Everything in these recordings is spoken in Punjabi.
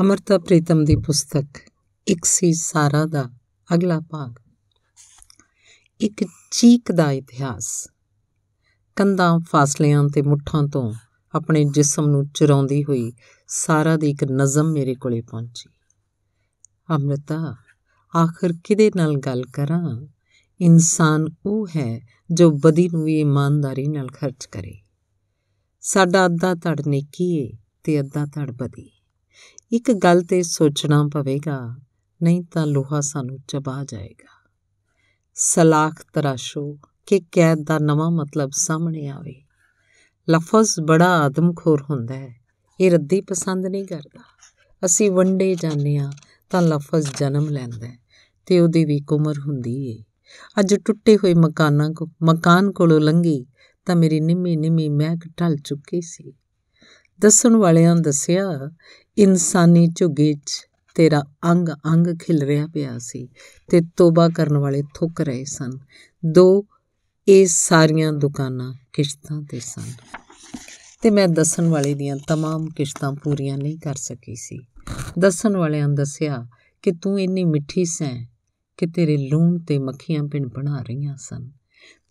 ਅਮਰਤਾ ਪ੍ਰੀਤਮ ਦੀ ਪੁਸਤਕ ਇੱਕ ਸੀ ਸਾਰਾ ਦਾ ਅਗਲਾ ਭਾਗ ਇੱਕ ਚੀਕ ਦਾ ਇਤਿਹਾਸ ਕੰਦਾਂ ਫਾਸਲਿਆਂ ਤੇ ਮੁੱਠਾਂ ਤੋਂ ਆਪਣੇ ਜਿਸਮ ਨੂੰ ਚਰਾਉਂਦੀ ਹੋਈ ਸਾਰਾ ਦੀ ਇੱਕ ਨਜ਼ਮ ਮੇਰੇ ਕੋਲੇ ਪਹੁੰਚੀ ਅਮਰਤਾ ਆਖਰ ਕਿਦੇ ਨਾਲ ਗੱਲ ਕਰਾਂ ਇਨਸਾਨ ਉਹ ਹੈ ਜੋ ਬਦੀ ਨੂੰ ਵੀ ਇਮਾਨਦਾਰੀ ਨਾਲ ਖਰਚ ਕਰੇ ਸਾਡਾ ਅੱਧਾ ਧੜ ਨੇਕੀ ਏ ਤੇ ਅੱਧਾ ਧੜ ਬਦੀ ਇੱਕ ਗੱਲ ਤੇ ਸੋਚਣਾ ਪਵੇਗਾ ਨਹੀਂ ਤਾਂ ਲੋਹਾ ਸਾਨੂੰ ਚਬਾ ਜਾਏਗਾ ਸਲਾਖ ਤਰਾਸ਼ੋ ਕਿ ਕੈਦ ਦਾ ਨਵਾਂ ਮਤਲਬ ਸਾਹਮਣੇ ਆਵੇ ਲਫ਼ਜ਼ ਬੜਾ ਆਦਮਖੋਰ ਹੁੰਦਾ ਹੈ ਇਹ ਰੱਦੀ ਪਸੰਦ ਨਹੀਂ ਕਰਦਾ ਅਸੀਂ ਵੰਡੇ ਜਾਂਦੇ ਆ ਤਾਂ ਲਫ਼ਜ਼ ਜਨਮ ਲੈਂਦਾ ਹੈ ਤੇ ਉਹਦੀ ਵੀ ਉਮਰ ਹੁੰਦੀ ਏ ਅੱਜ ਟੁੱਟੇ ਹੋਏ ਮਕਾਨਾਂ ਕੋ ਮਕਾਨ ਕੋਲੋਂ ਲੰਗੀ ਤਾਂ ਮੇਰੀ ਨਿੰਮੀ ਨਿੰਮੀ ਮਹਿਕ ਢਲ ਚੁੱਕੀ ਸੀ ਦੱਸਣ ਵਾਲਿਆਂ ਦੱਸਿਆ ਇਨਸਾਨੀ ਝੁੱਗੇ 'ਚ ਤੇਰਾ ਅੰਗ ਅੰਗ ਖਿਲ ਰਿਹਾ ਪਿਆ ਸੀ ਤੇ ਤੋਬਾ ਕਰਨ ਵਾਲੇ ਥੁੱਕ ਰਹੇ ਸਨ ਦੋ ਇਹ ਸਾਰੀਆਂ ਦੁਕਾਨਾਂ ਕਿਸ਼ਤਾਂ ਤੇ ਸਨ ਤੇ ਮੈਂ ਦੱਸਣ ਵਾਲੇ ਦੀਆਂ तमाम ਕਿਸ਼ਤਾਂ ਪੂਰੀਆਂ ਨਹੀਂ ਕਰ ਸਕੀ ਸੀ ਦੱਸਣ ਵਾਲਿਆਂ ਦੱਸਿਆ ਕਿ ਤੂੰ ਇੰਨੀ ਮਿੱਠੀ ਸੈਂ ਕਿ ਤੇਰੇ ਲੂਣ ਤੇ ਮੱਖੀਆਂ ਪਿੰਡ ਬਣਾ ਰਹੀਆਂ ਸਨ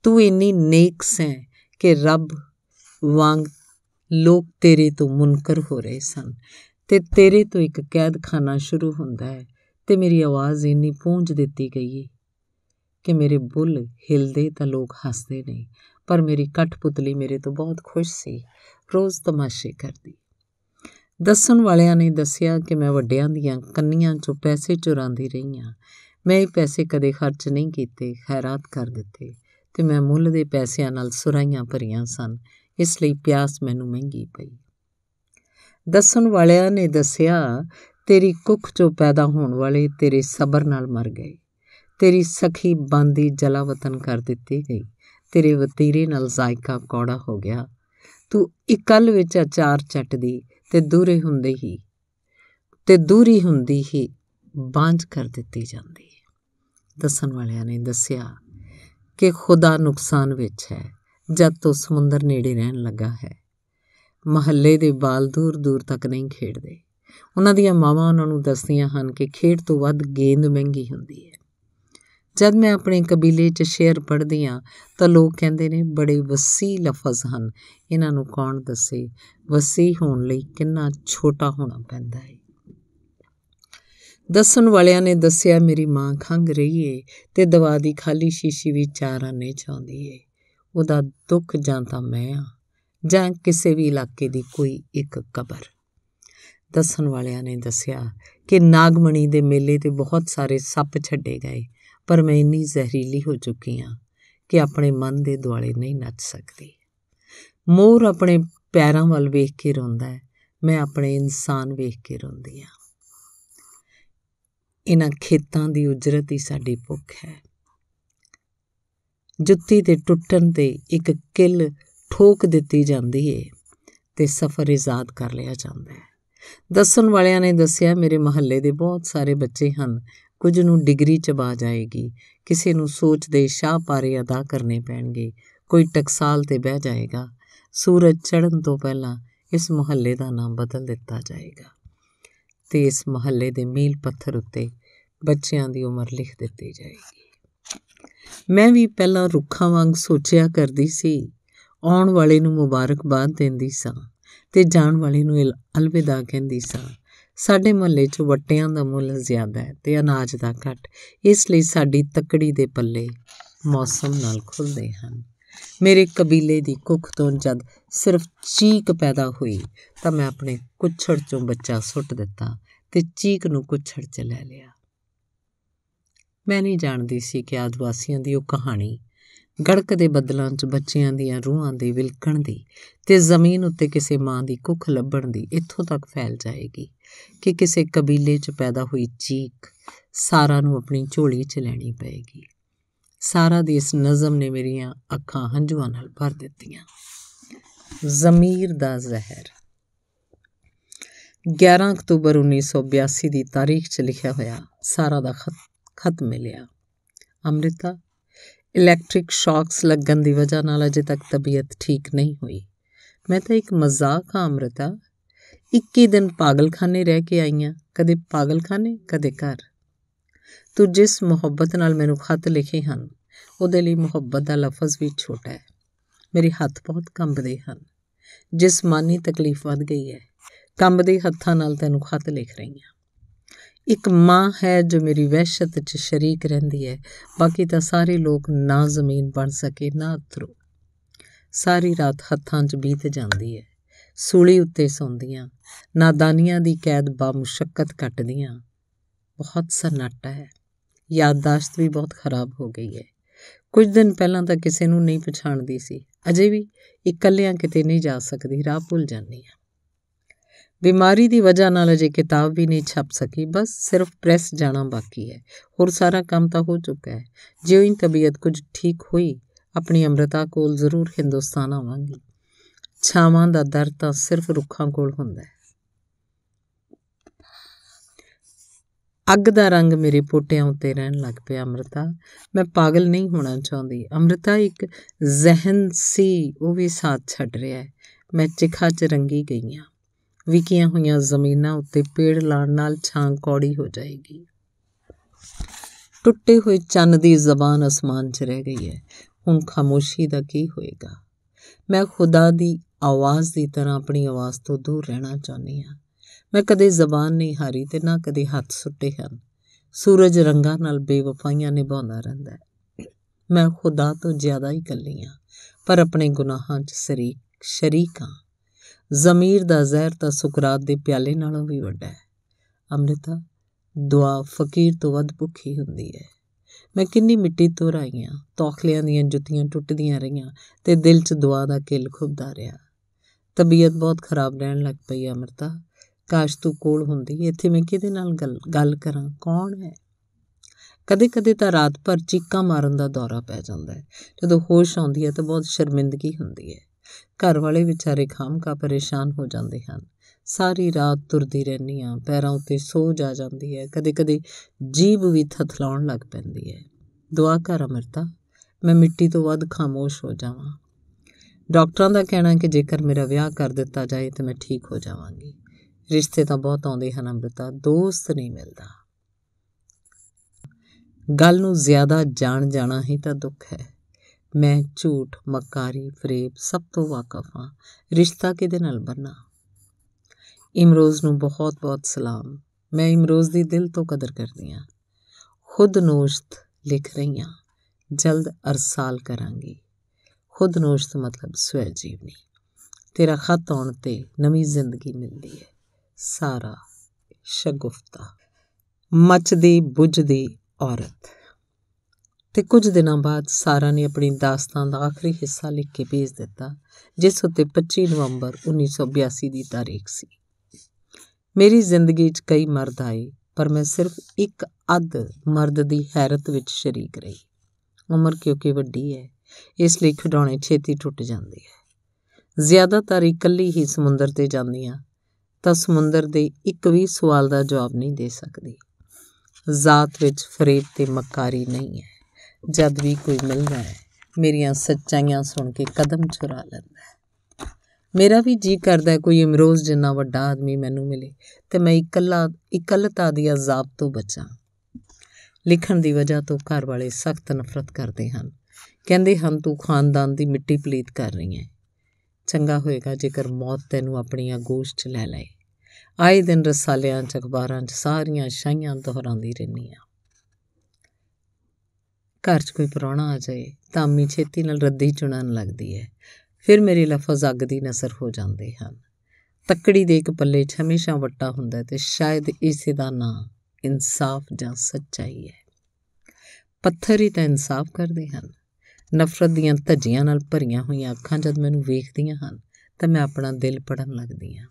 ਤੂੰ ਇੰਨੀ ਨੇਕ ਸੈਂ ਕਿ ਰੱਬ ਵਾਂਗ ਲੋਕ ਤੇਰੇ ਤੋਂ ਮੁਨਕਰ ਹੋ ਰਹੇ ਸਨ ਤੇ ਤੇਰੇ ਤੋਂ ਇੱਕ ਕੈਦਖਾਨਾ ਸ਼ੁਰੂ ਹੁੰਦਾ ਹੈ ਤੇ ਮੇਰੀ ਆਵਾਜ਼ ਇੰਨੀ ਪਹੁੰਚ ਦਿੱਤੀ ਗਈ ਹੈ ਕਿ ਮੇਰੇ ਬੁੱਲ ਹਿਲਦੇ ਤਾਂ ਲੋਕ ਹੱਸਦੇ ਨਹੀਂ ਪਰ ਮੇਰੀ ਕਠਪੁਤਲੀ ਮੇਰੇ ਤੋਂ ਬਹੁਤ ਖੁਸ਼ ਸੀ ਰੋਜ਼ ਤਮਾਸ਼ੇ ਕਰਦੀ ਦੱਸਣ ਵਾਲਿਆਂ ਨੇ ਦੱਸਿਆ ਕਿ ਮੈਂ ਵੱਡਿਆਂ ਦੀਆਂ ਕੰਨੀਆਂ 'ਚੋਂ ਪੈਸੇ ਚੁਰਾਉਂਦੀ ਰਹੀ ਹਾਂ ਮੈਂ ਇਹ ਪੈਸੇ ਕਦੇ ਖਰਚ ਨਹੀਂ ਕੀਤੇ ਖੈਰਾਤ ਕਰ ਦਿੱਤੇ ਤੇ ਮੈਂ ਮੁੱਲ ਦੇ ਪੈਸਿਆਂ ਨਾਲ ਸੁਰਾਈਆਂ ਭਰੀਆਂ ਸਨ ਇਸ ਲਈ ਪਿਆਸ ਮੈਨੂੰ ਮਹਿੰਗੀ ਪਈ ਦੱਸਣ ਵਾਲਿਆਂ ਨੇ ਦੱਸਿਆ ਤੇਰੀ ਕੁੱਖ ਚੋਂ ਪੈਦਾ ਹੋਣ ਵਾਲੇ ਤੇਰੇ ਸਬਰ ਨਾਲ ਮਰ ਗਏ ਤੇਰੀ ਸਖੀ ਬਾਂਦੀ ਜਲਾਵਤਨ ਕਰ ਦਿੱਤੀ ਗਈ ਤੇਰੇ ਵਤੀਰੇ ਨਾਲ ਜ਼ਾਇਕਾ ਕੌੜਾ ਹੋ ਗਿਆ ਤੂੰ ਇਕੱਲ ਵਿੱਚ ਆਚਾਰ ਚਟਦੀ ਤੇ ਦੂਰੇ ਹੁੰਦੇ ਹੀ ਤੇ ਦੂਰੀ ਹੁੰਦੀ ਹੀ ਬਾਂਝ ਕਰ ਦਿੱਤੀ ਜਾਂਦੀ ਹੈ ਦੱਸਣ ਵਾਲਿਆਂ ਨੇ ਦੱਸਿਆ ਕਿ ਖੁਦਾ ਨੁਕਸਾਨ ਵਿੱਚ ਹੈ ਜਦ ਤੋਂ ਸਮੁੰਦਰ ਨੇੜੇ ਰਹਿਣ ਲੱਗਾ ਹੈ ਮਹੱਲੇ ਦੇ ਬਾਲ ਦੂਰ ਦੂਰ ਤੱਕ ਨਹੀਂ ਖੇਡਦੇ ਉਹਨਾਂ ਦੀਆਂ ਮਾਵਾਂ ਉਹਨਾਂ ਨੂੰ ਦੱਸਦੀਆਂ ਹਨ ਕਿ ਖੇਡ ਤੋਂ ਵੱਧ ਗੇਂਦ ਮਹਿੰਗੀ ਹੁੰਦੀ ਹੈ ਜਦ ਮੈਂ ਆਪਣੇ ਕਬੀਲੇ 'ਚ ਸ਼ੇਰ ਪੜ੍ਹਦੀ ਆ ਤਾਂ ਲੋਕ ਕਹਿੰਦੇ ਨੇ ਬੜੇ ਵਸੀ ਲਫ਼ਜ਼ ਹਨ ਇਹਨਾਂ ਨੂੰ ਕੌਣ ਦੱਸੇ ਵਸੀ ਹੋਣ ਲਈ ਕਿੰਨਾ ਛੋਟਾ ਹੋਣਾ ਪੈਂਦਾ ਹੈ ਦੱਸਣ ਵਾਲਿਆਂ ਨੇ ਦੱਸਿਆ ਮੇਰੀ ਮਾਂ ਖੰਗ ਰਹੀ ਏ ਤੇ ਦਵਾ ਦੀ ਖਾਲੀ ਸ਼ੀਸ਼ੀ ਵੀ ਚਾਰ ਆਨੇ ਚਾਉਂਦੀ ਏ ਉਹਦਾ ਦੁੱਖ ਜਾਂ ਤਾਂ ਮੈਂ ਆ ਜਾਂ ਕਿਸੇ ਵੀ ਇਲਾਕੇ ਦੀ ਕੋਈ ਇੱਕ ਕਬਰ ਦੱਸਣ ਵਾਲਿਆਂ ਨੇ ਦੱਸਿਆ ਕਿ ਨਾਗਮਣੀ ਦੇ ਮੇਲੇ ਤੇ ਬਹੁਤ ਸਾਰੇ ਸੱਪ ਛੱਡੇ ਗਏ ਪਰ ਮੈਂ ਇੰਨੀ ਜ਼ਹਿਰੀਲੀ ਹੋ ਚੁੱਕੀ ਹਾਂ ਕਿ ਆਪਣੇ ਮਨ ਦੇ ਦੁਆਲੇ ਨਹੀਂ ਨੱਚ ਸਕਦੀ ਮੋਰ ਆਪਣੇ ਪੈਰਾਂ ਵੱਲ ਵੇਖ ਕੇ ਰੋਂਦਾ ਹੈ ਮੈਂ ਆਪਣੇ ਇਨਸਾਨ ਵੇਖ ਕੇ ਰੋਂਦੀ ਹਾਂ ਇਹਨਾਂ ਖੇਤਾਂ ਦੀ ਉਜਰਤ ਹੀ ਸਾਡੀ ਭੁੱਖ ਹੈ ਜੁੱਤੀ ਦੇ ਟੁੱਟਣ ਤੇ ਇੱਕ ਕਿੱਲ ਠੋਕ ਦਿੱਤੀ ਜਾਂਦੀ ਏ ਤੇ ਸਫ਼ਰ ਇਜ਼ਾਦ ਕਰ ਲਿਆ ਜਾਂਦਾ ਹੈ ਦੱਸਣ ਵਾਲਿਆਂ ਨੇ ਦੱਸਿਆ ਮੇਰੇ ਮਹੱਲੇ ਦੇ ਬਹੁਤ ਸਾਰੇ ਬੱਚੇ ਹਨ ਕੁਝ ਨੂੰ ਡਿਗਰੀ ਚਬਾ ਜਾਏਗੀ ਕਿਸੇ ਨੂੰ ਸੋਚ ਦੇ ਸ਼ਾਹ ਪਾਰੇ ਅਦਾ ਕਰਨੇ ਪੈਣਗੇ ਕੋਈ ਟਕਸਾਲ ਤੇ ਬਹਿ ਜਾਏਗਾ ਸੂਰਜ ਚੜ੍ਹਨ ਤੋਂ ਪਹਿਲਾਂ ਇਸ ਮੁਹੱਲੇ ਦਾ ਨਾਮ ਬਦਲ ਦਿੱਤਾ ਜਾਏਗਾ ਤੇ ਇਸ ਮੁਹੱਲੇ ਦੇ ਮੀਲ ਪੱਥਰ ਉੱਤੇ ਬੱਚਿਆਂ ਦੀ ਉਮਰ ਲਿਖ ਦਿੱਤੀ ਜਾਏਗੀ ਮੈਂ ਵੀ ਪਹਿਲਾਂ ਰੁੱਖਾਂ ਵਾਂਗ ਸੋਚਿਆ ਕਰਦੀ ਸੀ ਆਉਣ ਵਾਲੇ ਨੂੰ ਮੁਬਾਰਕਬਾਦ ਦਿੰਦੀ ਸਾਂ ਤੇ ਜਾਣ ਵਾਲੇ ਨੂੰ ਅਲਵਿਦਾ ਕਹਿੰਦੀ ਸਾਂ ਸਾਡੇ ਮਹੱਲੇ 'ਚ ਵੱਟਿਆਂ ਦਾ ਮੁੱਲ ਜ਼ਿਆਦਾ ਹੈ ਤੇ ਅਨਾਜ ਦਾ ਘੱਟ ਇਸ ਲਈ ਸਾਡੀ ਤੱਕੜੀ ਦੇ ਪੱਲੇ ਮੌਸਮ ਨਾਲ ਖੁੱਲਦੇ ਹਨ ਮੇਰੇ ਕਬੀਲੇ ਦੀ ਕੁੱਖ ਤੋਂ ਜਦ ਸਿਰਫ ਚੀਕ ਪੈਦਾ ਹੋਈ ਤਾਂ ਮੈਂ ਆਪਣੇ ਕੁਛੜ 'ਚੋਂ ਬੱਚਾ ਸੁੱਟ ਦਿੱਤਾ ਤੇ ਚੀਕ ਨੂੰ ਕੁਛੜ 'ਚ ਲੈ ਲਿਆ ਮੈਂ ਨਹੀਂ ਜਾਣਦੀ ਸੀ ਕਿ ਆਦਿਵਾਸੀਆਂ ਦੀ ਉਹ ਕਹਾਣੀ ਗੜਕ ਦੇ ਬੱਦਲਾਂ 'ਚ ਬੱਚਿਆਂ ਦੀਆਂ ਰੂਹਾਂ ਦੇ ਵਿਲਕਣ ਦੀ ਤੇ ਜ਼ਮੀਨ ਉੱਤੇ ਕਿਸੇ ਮਾਂ ਦੀ ਕੁੱਖ ਲੱਭਣ ਦੀ ਇੱਥੋਂ ਤੱਕ ਫੈਲ ਜਾਏਗੀ ਕਿ ਕਿਸੇ ਕਬੀਲੇ 'ਚ ਪੈਦਾ ਹੋਈ ਚੀਕ ਸਾਰਾ ਨੂੰ ਆਪਣੀ ਝੋਲੀ 'ਚ ਲੈਣੀ ਪਏਗੀ ਸਾਰਾ ਦੀ ਇਸ ਨਜ਼ਮ ਨੇ ਮੇਰੀਆਂ ਅੱਖਾਂ ਹੰਝੂਆਂ ਨਾਲ ਭਰ ਦਿੱਤੀਆਂ ਜ਼ਮੀਰ ਦਾ ਜ਼ਹਿਰ 11 ਅਕਤੂਬਰ 1982 ਦੀ ਤਾਰੀਖ 'ਚ ਲਿਖਿਆ ਹੋਇਆ ਸਾਰਾ ਦਾ ਖਤ ਖਤ ਮਿਲਿਆ ਅਮ੍ਰਿਤਾ ਇਲੈਕਟ੍ਰਿਕ ਸ਼ੌਕਸ ਲੱਗਣ ਦੀ ਵਜ੍ਹਾ ਨਾਲ ਅਜੇ ਤੱਕ ਤਬੀਅਤ ਠੀਕ ਨਹੀਂ ਹੋਈ ਮੈਂ ਤਾਂ ਇੱਕ ਮਜ਼ਾਕ ਆ ਅਮ੍ਰਿਤਾ 21 ਦਿਨ ਪਾਗਲਖਾਨੇ ਰਹਿ ਕੇ ਆਈਆਂ ਕਦੇ ਪਾਗਲਖਾਨੇ ਕਦੇ ਘਰ ਤੂੰ ਜਿਸ ਮੁਹੱਬਤ ਨਾਲ ਮੈਨੂੰ ਖਤ ਲਿਖੇ ਹਨ ਉਹਦੇ ਲਈ ਮੁਹੱਬਤ ਦਾ ਲਫ਼ਜ਼ ਵੀ ਛੋਟਾ ਹੈ ਮੇਰੇ ਹੱਥ ਬਹੁਤ ਕੰਬਦੇ ਹਨ ਜਿਸਮਾਨੀ ਤਕਲੀਫ ਵੱਧ ਗਈ ਹੈ ਕੰਬਦੇ ਹੱਥਾਂ ਨਾਲ ਤੈਨੂੰ ਖਤ ਲਿਖ ਰਹੀ ਹਾਂ ਇੱਕ ਮਾਂ ਹੈ ਜੋ ਮੇਰੀ ਵਹਿਸ਼ਤ 'ਚ ਸ਼ਰੀਕ ਰਹਿੰਦੀ ਹੈ ਬਾਕੀ ਤਾਂ ਸਾਰੇ ਲੋਕ ਨਾ ਜ਼ਮੀਨ ਬਣ ਸਕੇ ਨਾ ਅਥਰੂ ਸਾਰੀ ਰਾਤ ਹੱਥਾਂ 'ਚ ਬੀਤ ਜਾਂਦੀ ਹੈ ਸੂਲੀ ਉੱਤੇ ਸੌਂਦੀਆਂ ਨਾਦਾਨੀਆਂ ਦੀ ਕੈਦ ਬਾ ਮੁਸ਼ਕਲ ਕੱਟਦੀਆਂ ਬਹੁਤ ਸਨਾਟਾ ਹੈ ਯਾਦਦਾਸ਼ਤ ਵੀ ਬਹੁਤ ਖਰਾਬ ਹੋ ਗਈ ਹੈ ਕੁਝ ਦਿਨ ਪਹਿਲਾਂ ਤਾਂ ਕਿਸੇ ਨੂੰ ਨਹੀਂ ਪਛਾਣਦੀ ਸੀ ਅਜੇ ਵੀ ਇਕੱਲਿਆਂ ਕਿਤੇ ਨਹੀਂ ਜਾ ਸਕਦੀ ਰਾਹ ਭੁੱਲ ਜਾਂਦੀ ਹੈ ਬਿਮਾਰੀ ਦੀ ਵਜ੍ਹਾ ਨਾਲ ਅਜੇ ਕਿਤਾਬ ਵੀ ਨਹੀਂ ਛਪ ਸਕੀ ਬਸ ਸਿਰਫ ਪ੍ਰੈਸ ਜਾਣਾ ਬਾਕੀ ਹੈ ਹੋਰ ਸਾਰਾ ਕੰਮ ਤਾਂ ਹੋ ਚੁੱਕਾ ਹੈ ਜਿਉਂ ਹੀ ਤਬੀਅਤ ਕੁਝ ਠੀਕ ਹੋਈ ਆਪਣੀ ਅਮ੍ਰਿਤਾ ਕੋਲ ਜ਼ਰੂਰ ਹਿੰਦੁਸਤਾਨ ਆਵਾਂਗੀ ਛਾਵਾਂ ਦਾ ਦਰ ਤਾਂ ਸਿਰਫ ਰੁੱਖਾਂ ਕੋਲ ਹੁੰਦਾ ਹੈ ਅੱਗ ਦਾ ਰੰਗ ਮੇਰੇ ਪੋਟਿਆਂ ਉੱਤੇ ਰਹਿਣ ਲੱਗ ਪਿਆ ਅਮ੍ਰਿਤਾ ਮੈਂ ਪਾਗਲ ਨਹੀਂ ਹੋਣਾ ਚਾਹੁੰਦੀ ਅਮ੍ਰਿਤਾ ਇੱਕ ਜ਼ਹਿਨ ਸੀ ਉਹ ਵੀ ਸਾਥ ਛੱਡ ਰਿਹਾ ਹੈ ਮੈਂ ਚਿਖਾ ਚ ਰੰਗੀ ਗਈ ਹਾਂ ਵਿਕੀਆਂ ਹੋਈਆਂ ਜ਼ਮੀਨਾਂ ਉੱਤੇ ਪੇੜ ਲਾਣ ਨਾਲ ਛਾਂ ਕੌੜੀ ਹੋ ਜਾਏਗੀ ਟੁੱਟੇ ਹੋਏ ਚੰਨ ਦੀ ਜ਼ਬਾਨ ਅਸਮਾਨ 'ਚ ਰਹਿ ਗਈ ਹੈ ਹੁਣ ਖਾਮੋਸ਼ੀ ਦਾ ਕੀ ਹੋਏਗਾ ਮੈਂ ਖੁਦਾ ਦੀ ਆਵਾਜ਼ ਦੀ ਤਰ੍ਹਾਂ ਆਪਣੀ ਆਵਾਜ਼ ਤੋਂ ਦੂਰ ਰਹਿਣਾ ਚਾਹੁੰਦੀ ਹਾਂ ਮੈਂ ਕਦੇ ਜ਼ਬਾਨ ਨਹੀਂ ਹਾਰੀ ਤੇ ਨਾ ਕਦੇ ਹੱਥ ਸੁੱਟੇ ਹਨ ਸੂਰਜ ਰੰਗਾਂ ਨਾਲ ਬੇਵਫਾਈਆਂ ਨਿਭਾਉਂਦਾ ਰਹਿੰਦਾ ਹੈ ਮੈਂ ਖੁਦਾ ਤੋਂ ਜ਼ਿਆਦਾ ਹੀ ਕੱਲੀ ਹਾਂ ਪਰ ਆਪਣੇ ਗੁਨਾਹਾਂ 'ਚ ਸ਼ਰੀਕ ਸ਼ਰੀਕਾਂ ਜ਼ਮੀਰ ਦਾ ਜ਼ਹਿਰ ਤਾਂ ਸੁਕਰਾਤ ਦੇ ਪਿਆਲੇ ਨਾਲੋਂ ਵੀ ਵੱਡਾ ਹੈ ਅੰਮ੍ਰਿਤਾ ਦੁਆ ਫਕੀਰ ਤੋਂ ਵੱਧ ਭੁੱਖੀ ਹੁੰਦੀ ਹੈ ਮੈਂ ਕਿੰਨੀ ਮਿੱਟੀ ਤੋਰਾਈਆਂ ਤੋਖਲਿਆਂ ਦੀਆਂ ਜੁੱਤੀਆਂ ਟੁੱਟਦੀਆਂ ਰਹੀਆਂ ਤੇ ਦਿਲ 'ਚ ਦੁਆ ਦਾ ਕਿਲ ਖੁੱਬਦਾ ਰਿਹਾ ਤਬੀਅਤ ਬਹੁਤ ਖਰਾਬ ਰਹਿਣ ਲੱਗ ਪਈ ਅਮਰਤਾ ਕਾਸ਼ ਤੂੰ ਕੋਲ ਹੁੰਦੀ ਇੱਥੇ ਮੈਂ ਕਿਹਦੇ ਨਾਲ ਗੱਲ ਕਰਾਂ ਕੌਣ ਹੈ ਕਦੇ-ਕਦੇ ਤਾਂ ਰਾਤ ਭਰ ਚੀਕਾਂ ਮਾਰਨ ਦਾ ਦੌਰਾ ਪੈ ਜਾਂਦਾ ਹੈ ਜਦੋਂ ਹੋਸ਼ ਆਉਂਦੀ ਹੈ ਤਾਂ ਬਹੁਤ ਸ਼ਰਮਿੰਦਗੀ ਹੁੰਦੀ ਹੈ ਘਰ ਵਾਲੇ ਵਿਚਾਰੇ ਖਾਮਕਾ ਪਰੇਸ਼ਾਨ ਹੋ ਜਾਂਦੇ ਹਨ ਸਾਰੀ ਰਾਤ ਤੁਰਦੀ ਰਹਿੰਦੀ ਆ ਪੈਰਾਂ ਉੱਤੇ ਸੋਜ ਆ ਜਾਂਦੀ ਹੈ ਕਦੇ-ਕਦੇ ਜੀਬ ਵੀ ਥਥਲਾਉਣ ਲੱਗ ਪੈਂਦੀ ਹੈ ਦੁਆ ਕਰ ਅਮਰਤਾ ਮੈਂ ਮਿੱਟੀ ਤੋਂ ਵੱਧ ਖਾਮੋਸ਼ ਹੋ ਜਾਵਾਂ ਡਾਕਟਰਾਂ ਦਾ ਕਹਿਣਾ ਕਿ ਜੇਕਰ ਮੇਰਾ ਵਿਆਹ ਕਰ ਦਿੱਤਾ ਜਾਏ ਤਾਂ ਮੈਂ ਠੀਕ ਹੋ ਜਾਵਾਂਗੀ ਰਿਸ਼ਤੇ ਤਾਂ ਬਹੁਤ ਆਉਂਦੇ ਹਨ ਅਮਰਤਾ ਦੋਸਤ ਨਹੀਂ ਮਿਲਦਾ ਗੱਲ ਨੂੰ ਜ਼ਿਆਦਾ ਜਾਣ ਜਾਣਾ ਹੀ ਤਾਂ ਦੁੱਖ ਹੈ ਮੈਂ ਝੂਠ ਮਕਾਰੀ ਫਰੇਬ ਸਭ ਤੋਂ ਵਾਕਫ ਹਾਂ ਰਿਸ਼ਤਾ ਕਿਹਦੇ ਨਾਲ ਬਣਾ ਇਮਰੋਜ਼ ਨੂੰ ਬਹੁਤ-ਬਹੁਤ ਸਲਾਮ ਮੈਂ ਇਮਰੋਜ਼ ਦੀ ਦਿਲ ਤੋਂ ਕਦਰ ਕਰਦੀ ਹਾਂ ਖੁਦ ਨੋਸ਼ਤ ਲਿਖ ਰਹੀ ਹਾਂ ਜਲਦ ਅਰਸਾਲ ਕਰਾਂਗੀ ਖੁਦ ਨੋਸ਼ਤ ਮਤਲਬ ਸਵੈ ਜੀਵਨੀ ਤੇਰਾ ਖਤ ਆਉਣ ਤੇ ਨਵੀਂ ਜ਼ਿੰਦਗੀ ਮਿਲਦੀ ਹੈ ਸਾਰਾ ਸ਼ਗੁਫਤਾ ਮੱਚਦੀ ਬੁੱਝਦੀ ਔਰਤ ਤੇ ਕੁਝ ਦਿਨਾਂ ਬਾਅਦ ਸਾਰਾ ਨੇ ਆਪਣੀ ਦਾਸਤਾਨ ਦਾ ਆਖਰੀ ਹਿੱਸਾ ਲਿਖ ਕੇ ਭੇਜ ਦਿੱਤਾ ਜਿਸ ਉੱਤੇ 25 ਨਵੰਬਰ 1982 ਦੀ ਤਾਰੀਖ ਸੀ ਮੇਰੀ ਜ਼ਿੰਦਗੀ 'ਚ ਕਈ ਮਰਦ ਆਏ ਪਰ ਮੈਂ ਸਿਰਫ ਇੱਕ ਅੱਧ ਮਰਦ ਦੀ ਹੈਰਤ ਵਿੱਚ ਸ਼ਰੀਕ ਰਹੀ ਉਮਰ ਕਿਉਂਕਿ ਵੱਡੀ ਹੈ ਇਸ ਲਈ ਖਡਾਉਣੇ ਛੇਤੀ ਟੁੱਟ ਜਾਂਦੇ ਹੈ ਜ਼ਿਆਦਾਤਰ ਇਕੱਲੀ ਹੀ ਸਮੁੰਦਰ ਤੇ ਜਾਂਦੀਆਂ ਤਾਂ ਸਮੁੰਦਰ ਦੇ ਇੱਕ ਵੀ ਸਵਾਲ ਦਾ ਜਵਾਬ ਨਹੀਂ ਦੇ ਸਕਦੀ ਜ਼ਾਤ ਵਿੱਚ ਫਰੇਬ ਤੇ ਮਕਾਰੀ ਨਹੀਂ ਹੈ ਜਦ ਵੀ ਕੋਈ ਮਿਲਦਾ ਹੈ ਮੇਰੀਆਂ ਸੱਚਾਈਆਂ ਸੁਣ ਕੇ ਕਦਮ ਚੁਰਾ ਲੈਂਦਾ ਹੈ ਮੇਰਾ ਵੀ ਜੀ ਕਰਦਾ ਕੋਈ ਅਮਰੋਜ਼ ਜਿੰਨਾ ਵੱਡਾ ਆਦਮੀ ਮੈਨੂੰ ਮਿਲੇ ਤੇ ਮੈਂ ਇਕੱਲਾ ਇਕੱਲਤਾ ਦੀ ਅਜ਼ਾਬ ਤੋਂ ਬਚਾਂ ਲਿਖਣ ਦੀ ਵਜ੍ਹਾ ਤੋਂ ਘਰ ਵਾਲੇ ਸਖਤ ਨਫ਼ਰਤ ਕਰਦੇ ਹਨ ਕਹਿੰਦੇ ਹਨ ਤੂੰ ਖਾਨਦਾਨ ਦੀ ਮਿੱਟੀ ਪਲੀਤ ਕਰ ਰਹੀ ਹੈ ਚੰਗਾ ਹੋਏਗਾ ਜੇਕਰ ਮੌਤ ਤੈਨੂੰ ਆਪਣੀ ਗੋਸ਼ਟ 'ਚ ਲੈ ਲਏ ਆਏ ਦਿਨ ਰਸਾਲਿਆਂ 'ਚ ਅਖਬਾਰਾਂ 'ਚ ਸਾਰੀਆਂ ਸ਼ਾਈਆਂ ਦੁਹਰਾਉਂਦੀ ਰਹਿਨੀ ਆ ਘਰ 'ਚ ਕੋਈ ਪਰੌਣਾ ਆ ਜਾਏ ਤਾਂ ਅੰਮੀ ਛੇਤੀ ਨਾਲ ਰੱਦੀ ਚੁਣਨ ਲੱਗਦੀ ਹੈ ਫਿਰ ਮੇਰੇ ਲਫ਼ਜ਼ ਅੱਗ ਦੀ ਨਸਰ ਹੋ ਜਾਂਦੇ ਹਨ ਤੱਕੜੀ ਦੇ ਇੱਕ ਪੱਲੇ 'ਚ ਹਮੇਸ਼ਾ ਵੱਟਾ ਹੁੰਦਾ ਤੇ ਸ਼ਾਇਦ ਇਸੇ ਦਾ ਨਾਂ ਇਨਸਾਫ ਜਾਂ ਸੱਚਾਈ ਹੈ ਪੱਥਰ ਹੀ ਤਾਂ ਇਨਸਾਫ ਕਰਦੇ ਹਨ ਨਫ਼ਰਤ ਦੀਆਂ ਧੱਜੀਆਂ ਨਾਲ ਭਰੀਆਂ ਹੋਈਆਂ ਅੱਖਾਂ ਜਦ ਮੈਨੂੰ ਵੇਖਦੀਆਂ ਹਨ ਤਾਂ ਮੈਂ ਆਪਣਾ ਦਿਲ ਪੜਨ ਲੱਗਦੀ ਹਾਂ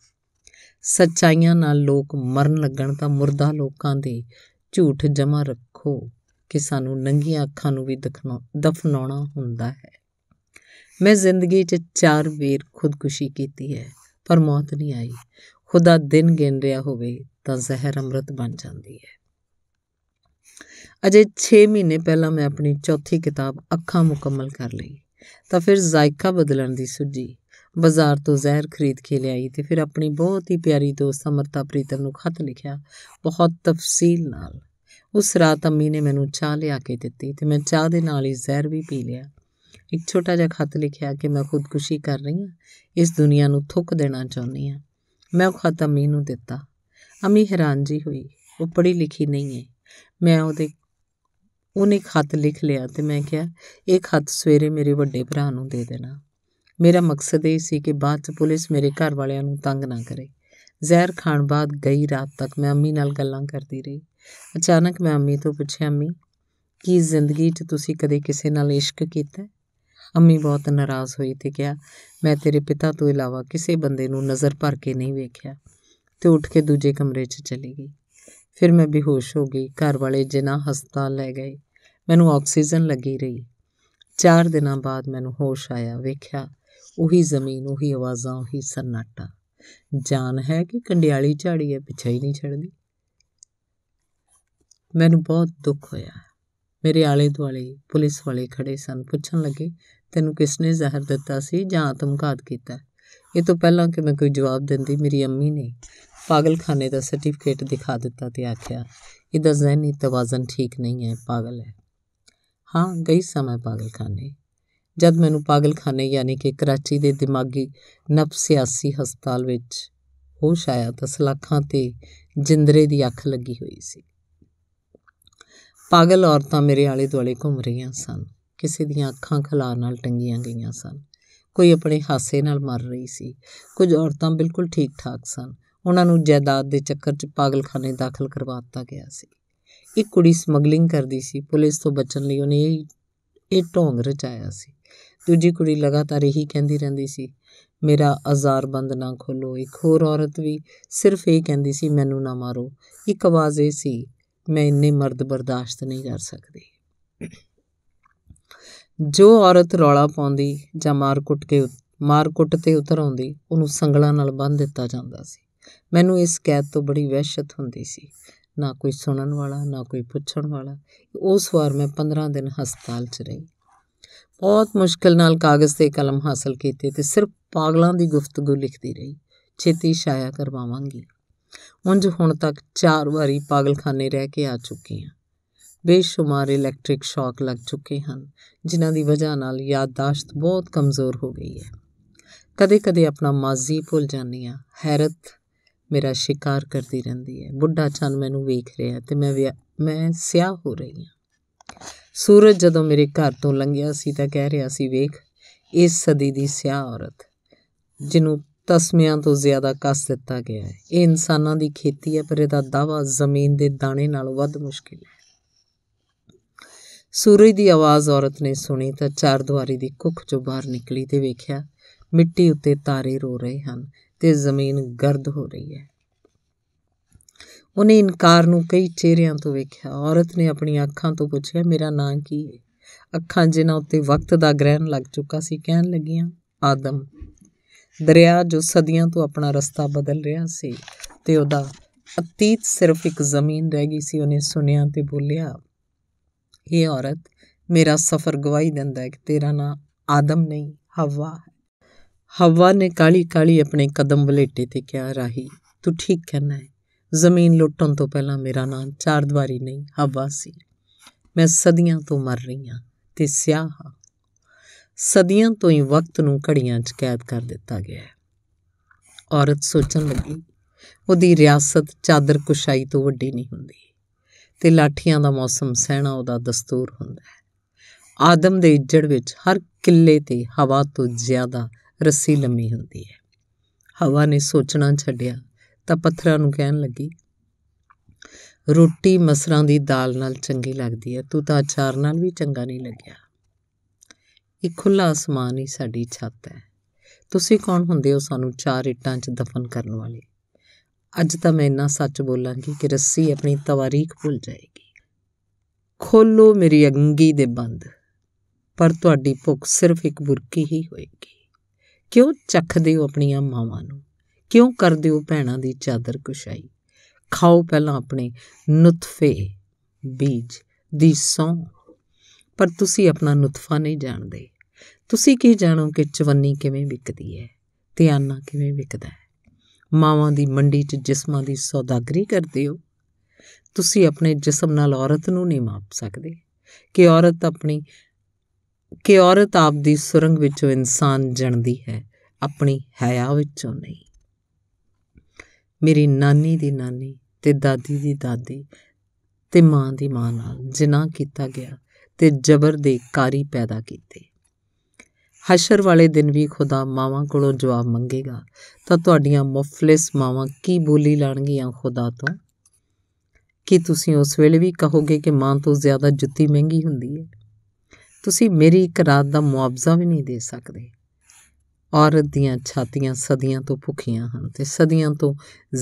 ਸੱਚਾਈਆਂ ਨਾਲ ਲੋਕ ਮਰਨ ਲੱਗਣ ਤਾਂ ਮੁਰਦਾ ਲੋਕਾਂ ਦੇ ਝੂਠ ਜਮਾ ਰੱਖੋ ਕਿ ਸਾਨੂੰ ਨੰਗੀਆਂ ਅੱਖਾਂ ਨੂੰ ਵੀ ਦਖਣਾ ਦਫਨਾਉਣਾ ਹੁੰਦਾ ਹੈ ਮੈਂ ਜ਼ਿੰਦਗੀ 'ਚ ਚਾਰ ਵੇਰ ਖੁਦਕੁਸ਼ੀ ਕੀਤੀ ਹੈ ਪਰ ਮੌਤ ਨਹੀਂ ਆਈ ਖੁਦਾ ਦਿਨ ਗਿਣ ਰਿਹਾ ਹੋਵੇ ਤਾਂ ਜ਼ਹਿਰ ਅੰਮ੍ਰਿਤ ਬਣ ਜਾਂਦੀ ਹੈ ਅਜੇ 6 ਮਹੀਨੇ ਪਹਿਲਾਂ ਮੈਂ ਆਪਣੀ ਚੌਥੀ ਕਿਤਾਬ ਅੱਖਾਂ ਮੁਕੰਮਲ ਕਰ ਲਈ ਤਾਂ ਫਿਰ ਜ਼ਾਇਕਾ ਬਦਲਣ ਦੀ ਸੁਝੀ ਬਾਜ਼ਾਰ ਤੋਂ ਜ਼ਹਿਰ ਖਰੀਦ ਕੇ ਲਿਆਈ ਤੇ ਫਿਰ ਆਪਣੀ ਬਹੁਤ ਹੀ ਪਿਆਰੀ ਦੋਸਤ ਅਮਰਤਾ ਪ੍ਰੀਤਮ ਨੂੰ ਖਤ ਲਿਖਿਆ ਬਹੁਤ ਤਫਸੀਲ ਨਾਲ ਉਸ ਰਾਤ ਅੰਮੀ ਨੇ ਮੈਨੂੰ ਚਾਹ ਲਿਆ ਕੇ ਦਿੱਤੀ ਤੇ ਮੈਂ ਚਾਹ ਦੇ ਨਾਲ ਹੀ ਜ਼ਹਿਰ ਵੀ ਪੀ ਲਿਆ ਇੱਕ ਛੋਟਾ ਜਿਹਾ ਖਤ ਲਿਖਿਆ ਕਿ ਮੈਂ ਖੁਦਕੁਸ਼ੀ ਕਰ ਰਹੀ ਹਾਂ ਇਸ ਦੁਨੀਆ ਨੂੰ ਥੁੱਕ ਦੇਣਾ ਚਾਹੁੰਦੀ ਹਾਂ ਮੈਂ ਉਹ ਖਤ ਅੰਮੀ ਨੂੰ ਦਿੱਤਾ ਅੰਮੀ ਹੈਰਾਨ ਜੀ ਹੋਈ ਉਹ ਪੜ੍ਹੀ ਲਿਖੀ ਨਹੀਂ ਹੈ ਮੈਂ ਉਹਦੇ ਉਹਨੇ ਖਤ ਲਿਖ ਲਿਆ ਤੇ ਮੈਂ ਕਿਹਾ ਇਹ ਖਤ ਸਵੇਰੇ ਮੇਰੇ ਵੱਡੇ ਭਰਾ ਨੂੰ ਦੇ ਦੇਣਾ ਮੇਰਾ ਮਕਸਦ ਇਹ ਸੀ ਕਿ ਬਾਅਦ ਚ ਪੁਲਿਸ ਮੇਰੇ ਘਰ ਵਾਲਿਆਂ ਨੂੰ ਤੰਗ ਨਾ ਕਰੇ ਜ਼ਹਿਰ ਖਾਣ ਬਾਅਦ ਗਈ ਰਾਤ ਤੱਕ ਮੈਂ ਅੰਮੀ ਨਾਲ ਗੱਲਾਂ ਕਰਦੀ ਰਹੀ ਅਚਾਨਕ ਮੈਂ ਅੰਮੀ ਤੋਂ ਪੁੱਛਿਆ ਅੰਮੀ ਕੀ ਜ਼ਿੰਦਗੀ 'ਚ ਤੁਸੀਂ ਕਦੇ ਕਿਸੇ ਨਾਲ ਇਸ਼ਕ ਕੀਤਾ ਅੰਮੀ ਬਹੁਤ ਨਾਰਾਜ਼ ਹੋਈ ਤੇ ਕਿਹਾ ਮੈਂ ਤੇਰੇ ਪਿਤਾ ਤੋਂ ਇਲਾਵਾ ਕਿਸੇ ਬੰਦੇ ਨੂੰ ਨਜ਼ਰ ਭਰ ਕੇ ਨਹੀਂ ਵੇਖਿਆ ਤੇ ਉੱਠ ਕੇ ਦੂਜੇ ਕਮਰੇ 'ਚ ਚਲੀ ਗਈ ਫਿਰ ਮੈਂ ਬੇਹੋਸ਼ ਹੋ ਗਈ ਘਰ ਵਾਲੇ ਜਿਨਾ ਹਸਪਤਾਲ ਲੈ ਗਏ ਮੈਨੂੰ ਆਕਸੀਜਨ ਲੱਗੀ ਰਹੀ 4 ਦਿਨਾਂ ਬਾਅਦ ਮੈਨੂੰ ਹੋਸ਼ ਆਇਆ ਵੇਖਿਆ ਉਹੀ ਜ਼ਮੀਨ ਉਹੀ ਆਵਾਜ਼ਾਂ ਉਹੀ ਸੰਨਾਟਾ ਜਾਨ ਹੈ ਕਿ ਕੰਡਿਆਲੀ ਝਾੜੀ ਹੈ ਪਿੱਛੇ ਹੀ ਨਹੀਂ ਛੱਡਦੀ ਮੈਨੂੰ ਬਹੁਤ ਦੁੱਖ ਹੋਇਆ ਮੇਰੇ ਆਲੇ ਦੁਆਲੇ ਪੁਲਿਸ ਵਾਲੇ ਖੜੇ ਸਨ ਪੁੱਛਣ ਲੱਗੇ ਤੈਨੂੰ ਕਿਸ ਨੇ ਜ਼ਹਿਰ ਦਿੱਤਾ ਸੀ ਜਾਂ ਆਤਮਘਾਤ ਕੀਤਾ ਇਹ ਤੋਂ ਪਹਿਲਾਂ ਕਿ ਮੈਂ ਕੋਈ ਜਵਾਬ ਦਿੰਦੀ ਮੇਰੀ ਅੰਮੀ ਨੇ ਪਾਗਲਖਾਨੇ ਦਾ ਸਰਟੀਫਿਕੇਟ ਦਿਖਾ ਦਿੱਤਾ ਤੇ ਆਖਿਆ ਇਹਦਾ ਜ਼ਹਿਨੀ ਤਵਾਜ਼ਨ ਠੀਕ ਨਹੀਂ ਹੈ ਪਾਗਲ ਹੈ ਹਾਂ ਗਈ ਸਮਾਂ ਪਾਗਲਖਾਨੇ ਜਦ ਮੈਨੂੰ ਪਾਗਲਖਾਨੇ ਯਾਨੀ ਕਿ ਕਰਾਚੀ ਦੇ ਦਿਮਾਗੀ ਨਫ ਸਿਆਸੀ ਹਸਪਤਾਲ ਵਿੱਚ ਹੋਸ਼ ਆਇਆ ਤਾਂ ਸਲਾਖਾਂ ਤੇ ਜਿੰਦਰੇ ਦੀ ਅੱਖ ਲੱਗੀ ਹੋਈ ਸੀ ਪਾਗਲ ਔਰਤਾਂ ਮੇਰੇ ਆਲੇ ਦੁਆਲੇ ਘੁੰਮ ਰਹੀਆਂ ਸਨ ਕਿਸੇ ਦੀਆਂ ਅੱਖਾਂ ਖਲਾਰ ਨਾਲ ਟੰਗੀਆਂ ਗਈਆਂ ਸਨ ਕੋਈ ਆਪਣੇ ਹਾਸੇ ਨਾਲ ਮਰ ਰਹੀ ਸੀ ਕੁਝ ਔਰਤਾਂ ਬਿਲਕੁਲ ਠੀਕ ਠਾਕ ਸਨ ਉਹਨਾਂ ਨੂੰ ਜਾਇਦਾਦ ਦੇ ਚੱਕਰ 'ਚ ਪਾਗਲਖਾਨੇ ਦਾਖਲ ਕਰਵਾ ਦਿੱਤਾ ਗਿਆ ਸੀ ਇੱਕ ਕੁੜੀ ਸਮਗਲਿੰਗ ਕਰਦੀ ਸੀ ਪੁਲਿਸ ਤੋਂ ਬਚਣ ਲਈ ਉਹਨੇ ਇਹ ਢੋਂਗ ਰਚਾਇਆ ਸੀ ਦੂਜੀ ਕੁੜੀ ਲਗਾਤਾਰ ਇਹੀ ਕਹਿੰਦੀ ਰਹਿੰਦੀ ਸੀ ਮੇਰਾ ਅਜ਼ਾਰ ਬੰਦ ਨਾ ਖੋਲੋ ਇੱਕ ਹੋਰ ਔਰਤ ਵੀ ਸਿਰਫ ਇਹ ਕਹਿੰਦੀ ਸੀ ਮੈਨੂੰ ਨਾ ਮਾਰੋ ਇੱਕ ਆਵਾਜ਼ ਇਹ ਸੀ ਮੈਂ ਇੰਨੇ ਮਰਦ ਬਰਦਾਸ਼ਤ ਨਹੀਂ ਕਰ ਸਕਦੀ ਜੋ ਔਰਤ ਰੌਲਾ ਪਾਉਂਦੀ ਜਾਂ ਮਾਰ ਕੁੱਟ ਕੇ ਮਾਰ ਕੁੱਟ ਤੇ ਉਤਰ ਆਉਂਦੀ ਉਹਨੂੰ ਸੰਗਲਾਂ ਨਾਲ ਬੰਨ ਦਿੱਤਾ ਜਾਂਦਾ ਸੀ ਮੈਨੂੰ ਇਸ ਕੈਦ ਤੋਂ ਬੜੀ ਵਹਿਸ਼ਤ ਹੁੰਦੀ ਸੀ ਨਾ ਕੋਈ ਸੁਣਨ ਵਾਲਾ ਨਾ ਕੋਈ ਪੁੱਛਣ ਵਾਲਾ ਉਸ ਵਾਰ ਮੈਂ 15 ਦਿਨ ਹਸਪਤਾਲ 'ਚ ਰਹੀ ਬਹੁਤ ਮੁਸ਼ਕਲ ਨਾਲ ਕਾਗਜ਼ ਤੇ ਕਲਮ ਹਾਸਲ ਕੀਤੇ ਤੇ ਸਿਰਫ ਪਾਗਲਾਂ ਦੀ ਗੁਫ਼ਤਗੂ ਲਿਖਦੀ ਰਹੀ ਛੇਤੀ ਸ਼ਾਇਆ ਕਰਵਾਵਾਂਗੀ ਉਂਝ ਹੁਣ ਤੱਕ ਚਾਰ ਵਾਰੀ ਪਾਗਲਖਾਨੇ ਰਹਿ ਕੇ ਆ ਚੁੱਕੀ ਹਾਂ ਬੇਸ਼ੁਮਾਰ ਇਲੈਕਟ੍ਰਿਕ ਸ਼ੌਕ ਲੱਗ ਚੁੱਕੇ ਹਨ ਜਿਨ੍ਹਾਂ ਦੀ ਵਜ੍ਹਾ ਨਾਲ ਯਾਦਦਾਸ਼ਤ ਬਹੁਤ ਕਮਜ਼ੋਰ ਹੋ ਗਈ ਹੈ ਕਦੇ-ਕਦੇ ਆਪਣਾ ਮਾਜ਼ੀ ਭੁੱਲ ਜਾਂਦੀ ਹਾਂ ਹੈਰਤ ਮੇਰਾ ਸ਼ਿਕਾਰ ਕਰਦੀ ਰਹਿੰਦੀ ਹੈ ਬੁੱਢਾ ਚੰਨ ਮੈਨੂੰ ਵੇਖ ਰਿਹਾ ਤੇ ਮੈਂ ਮੈਂ ਸਿਆਹ ਹੋ ਰਹੀ ਹਾਂ ਸੂਰਜ ਜਦੋਂ ਮੇਰੇ ਘਰ ਤੋਂ ਲੰਘਿਆ ਸੀ ਤਾਂ ਕਹਿ ਰਿਹਾ ਸੀ ਵੇਖ ਇਸ ਸਦੀ ਦੀ ਸਿਆਹ ਔਰਤ ਜਿਹਨੂੰ ਤਸਮਿਆਂ ਤੋਂ ਜ਼ਿਆਦਾ ਕੱਸ ਦਿੱਤਾ ਗਿਆ ਹੈ ਇਹ ਇਨਸਾਨਾਂ ਦੀ ਖੇਤੀ ਹੈ ਪਰ ਇਹਦਾ ਦਾਵਾ ਜ਼ਮੀਨ ਦੇ ਦਾਣੇ ਨਾਲੋਂ ਵੱਧ ਮੁਸ਼ਕਿਲ ਹੈ ਸੂਰਜ ਦੀ ਆਵਾਜ਼ ਔਰਤ ਨੇ ਸੁਣੀ ਤਾਂ ਚਾਰ ਦੁਆਰੀ ਦੀ ਕੁੱਖ ਚੋਂ ਬਾਹਰ ਨਿਕਲੀ ਤੇ ਵੇਖਿਆ ਮਿੱਟੀ ਉੱਤੇ ਤਾਰੇ ਰੋ ਰਹੇ ਹਨ ਤੇ ਜ਼ਮੀਨ ਗਰਦ ਹੋ ਰਹੀ ਹੈ ਉਹਨੇ ਇਨਕਾਰ ਨੂੰ ਕਈ ਚਿਹਰਿਆਂ ਤੋਂ ਵੇਖਿਆ ਔਰਤ ਨੇ ਆਪਣੀਆਂ ਅੱਖਾਂ ਤੋਂ ਪੁੱਛਿਆ ਮੇਰਾ ਨਾਂ ਕੀ ਹੈ ਅੱਖਾਂ ਜਿਨ੍ਹਾਂ ਉੱਤੇ ਵਕਤ ਦਾ ਗ੍ਰਹਿਣ ਲੱਗ ਚੁੱਕਾ ਸੀ ਕਹਿਣ ਲੱਗੀਆਂ ਆਦਮ ਦਰਿਆ ਜੋ ਸਦੀਆਂ ਤੋਂ ਆਪਣਾ ਰਸਤਾ ਬਦਲ ਰਿਹਾ ਸੀ ਤੇ ਉਹਦਾ ਅਤੀਤ ਸਿਰਫ ਇੱਕ ਜ਼ਮੀਨ ਰਹਿ ਗਈ ਸੀ ਉਹਨੇ ਸੁਨਿਆ ਤੇ ਬੋਲਿਆ ਇਹ ਔਰਤ ਮੇਰਾ ਸਫ਼ਰ ਗਵਾਹੀ ਦਿੰਦਾ ਹੈ ਕਿ ਤੇਰਾ ਨਾਂ ਆਦਮ ਨਹੀਂ ਹਵਾ ਹੈ ਹਵਾ ਨੇ ਕਾਲੀ ਕਾਲੀ ਆਪਣੇ ਕਦਮ ਬਲੇਟੇ ਤੇ ਕਿਹਾ ਰਾਹੀ ਤੂੰ ਠੀਕ ਕਹਿਣਾ ਹੈ ਜ਼ਮੀਨ ਲੁੱਟਣ ਤੋਂ ਪਹਿਲਾਂ ਮੇਰਾ ਨਾਂ ਚਾਰ ਨਹੀਂ ਹਵਾ ਸੀ ਮੈਂ ਸਦੀਆਂ ਤੋਂ ਮਰ ਰਹੀ ਹਾਂ ਤੇ ਸਿਆਹ ਸਦੀਆਂ ਤੋਂ ਹੀ ਵਕਤ ਨੂੰ ਘੜੀਆਂ 'ਚ ਕੈਦ ਕਰ ਦਿੱਤਾ ਗਿਆ ਹੈ ਔਰਤ ਸੋਚਣ ਲੱਗੀ ਉਹਦੀ ਰਿਆਸਤ ਚਾਦਰ ਕੁਸ਼ਾਈ ਤੋਂ ਵੱਡੀ ਨਹੀਂ ਹੁੰਦੀ ਤੇ ਲਾਠੀਆਂ ਦਾ ਮੌਸਮ ਸਹਿਣਾ ਉਹਦਾ ਦਸਤੂਰ ਹੁੰਦਾ ਹੈ ਆਦਮ ਦੇ ਇੱਜੜ ਵਿੱਚ ਹਰ ਕਿੱਲੇ ਤੇ ਹਵਾ ਤੋਂ ਜ਼ਿਆਦਾ ਰੱਸੀ ਲੰਮੀ ਹੁੰਦੀ ਹੈ ਹਵਾ ਨੇ ਸੋਚਣਾ ਛੱਡਿਆ ਤਾਂ ਪੱਥਰਾਂ ਨੂੰ ਕਹਿਣ ਲੱਗੀ ਰੋਟੀ ਮਸਰਾਂ ਦੀ ਦਾਲ ਨਾਲ ਚੰਗੀ ਲੱਗਦੀ ਹੈ ਤੂੰ ਤਾਂ ਅਚਾਰ ਨਾਲ ਵੀ ਚੰਗਾ ਨਹੀਂ ਲੱਗਿਆ ਇਹ ਖੁੱਲਾ ਅਸਮਾਨ ਹੀ ਸਾਡੀ ਛੱਤ ਹੈ ਤੁਸੀਂ ਕੌਣ ਹੁੰਦੇ ਹੋ ਸਾਨੂੰ ਚਾਰ ਇੱਟਾਂ 'ਚ ਦਫਨ ਕਰਨ ਵਾਲੇ ਅੱਜ ਤਾਂ ਮੈਂ ਇੰਨਾ ਸੱਚ ਬੋਲਾਂਗੀ ਕਿ ਰੱਸੀ ਆਪਣੀ ਤਵਾਰੀਖ ਭੁੱਲ ਜਾਏਗੀ ਖੋਲੋ ਮੇਰੀ ਅੰਗੀ ਦੇ ਬੰਦ ਪਰ ਤੁਹਾਡੀ ਭੁੱਖ ਸਿਰਫ ਇੱਕ ਬੁਰਕੀ ਹੀ ਹੋਏਗੀ ਕਿਉਂ ਚੱਖਦੇ ਹੋ ਆਪਣੀਆਂ ਮਾਵਾਂ ਨੂੰ ਕਿਉਂ ਕਰਦੇ ਹੋ ਭੈਣਾਂ ਦੀ ਚਾਦਰ ਕੁਸ਼ਾਈ ਖਾਓ ਪਹਿਲਾਂ ਆਪਣੇ ਨੁਤਫੇ ਬੀਜ ਦੀ ਸੌ ਪਰ ਤੁਸੀਂ ਆਪਣਾ ਨੁਤਫਾ ਨਹੀਂ ਜਾਣਦੇ ਤੁਸੀਂ ਕੀ ਜਾਣੋ ਕਿ ਚਵੰਨੀ ਕਿਵੇਂ ਵਿਕਦੀ ਹੈ ਤੇ ਆਨਾ ਕਿਵੇਂ ਵਿਕਦਾ ਹੈ ਮਾਵਾਂ ਦੀ ਮੰਡੀ 'ਚ ਜਿਸਮਾਂ ਦੀ ਸੌਦਾਗਰੀ ਕਰਦੇ ਹੋ ਤੁਸੀਂ ਆਪਣੇ ਜਿਸਮ ਨਾਲ ਔਰਤ ਨੂੰ ਨਹੀਂ ਮਾਪ ਸਕਦੇ ਕਿ ਔਰਤ ਆਪਣੀ ਕਿ ਔਰਤ ਆਪ ਦੀ ਸੁਰੰਗ ਵਿੱਚੋਂ ਇਨਸਾਨ ਜਣਦੀ ਹੈ ਆਪਣੀ ਹਿਆ ਵਿੱਚੋਂ ਨਹੀਂ ਮੇਰੀ ਨਾਨੀ ਦੀ ਨਾਨੀ ਤੇ ਦਾਦੀ ਦੀ ਦਾਦੀ ਤੇ ਮਾਂ ਦੀ ਮਾਂ ਨਾਲ ਜਿਨਾ ਕੀਤਾ ਗਿਆ ਤੇ ਜ਼ਬਰ ਦੇ ਕਾਰੀ ਪੈਦਾ ਕੀਤੇ ਹਸ਼ਰ ਵਾਲੇ ਦਿਨ ਵੀ ਖੁਦਾ ਮਾਵਾਂ ਕੋਲੋਂ ਜਵਾਬ ਮੰਗੇਗਾ ਤਾਂ ਤੁਹਾਡੀਆਂ ਮੁਫਲਿਸ ਮਾਵਾਂ ਕੀ ਬੋਲੀ ਲਾਣਗੀਆਂ ਖੁਦਾ ਤੋਂ ਕਿ ਤੁਸੀਂ ਉਸ ਵੇਲੇ ਵੀ ਕਹੋਗੇ ਕਿ ਮਾਂ ਤੋਂ ਜ਼ਿਆਦਾ ਜੁੱਤੀ ਮਹਿੰਗੀ ਹੁੰਦੀ ਹੈ ਤੁਸੀਂ ਮੇਰੀ ਇੱਕ ਰਾਤ ਦਾ ਮੁਆਵਜ਼ਾ ਵੀ ਨਹੀਂ ਦੇ ਸਕਦੇ ਔਰਤ ਦੀਆਂ ਛਾਤੀਆਂ ਸਦੀਆਂ ਤੋਂ ਭੁੱਖੀਆਂ ਹਨ ਤੇ ਸਦੀਆਂ ਤੋਂ